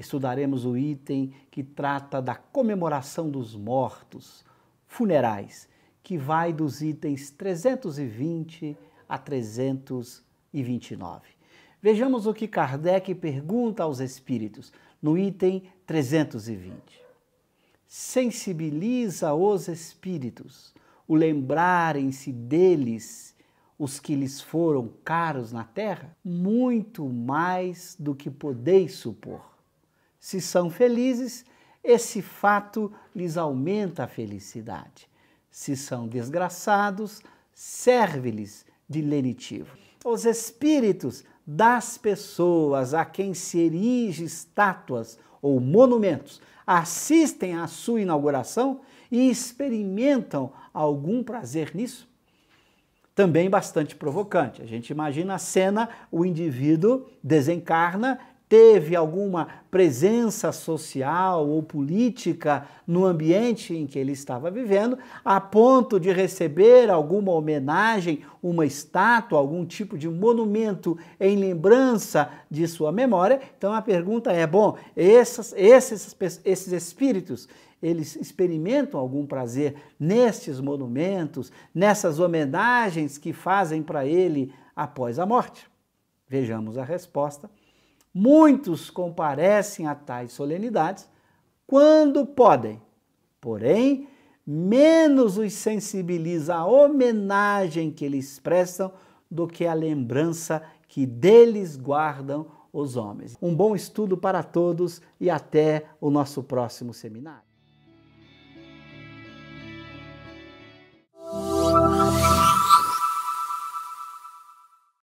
estudaremos o item que trata da comemoração dos mortos, funerais, que vai dos itens 320 a 329. Vejamos o que Kardec pergunta aos espíritos no item 320. Sensibiliza os espíritos o lembrarem-se deles os que lhes foram caros na terra, muito mais do que podeis supor. Se são felizes, esse fato lhes aumenta a felicidade. Se são desgraçados, serve-lhes de lenitivo. Os espíritos das pessoas a quem se erige estátuas ou monumentos assistem à sua inauguração e experimentam algum prazer nisso? Também bastante provocante. A gente imagina a cena: o indivíduo desencarna teve alguma presença social ou política no ambiente em que ele estava vivendo, a ponto de receber alguma homenagem, uma estátua, algum tipo de monumento em lembrança de sua memória. Então a pergunta é: bom, esses, esses espíritos. Eles experimentam algum prazer nestes monumentos, nessas homenagens que fazem para ele após a morte? Vejamos a resposta Muitos comparecem a tais solenidades quando podem, porém, menos os sensibiliza a homenagem que eles prestam do que a lembrança que deles guardam os homens. Um bom estudo para todos e até o nosso próximo seminário.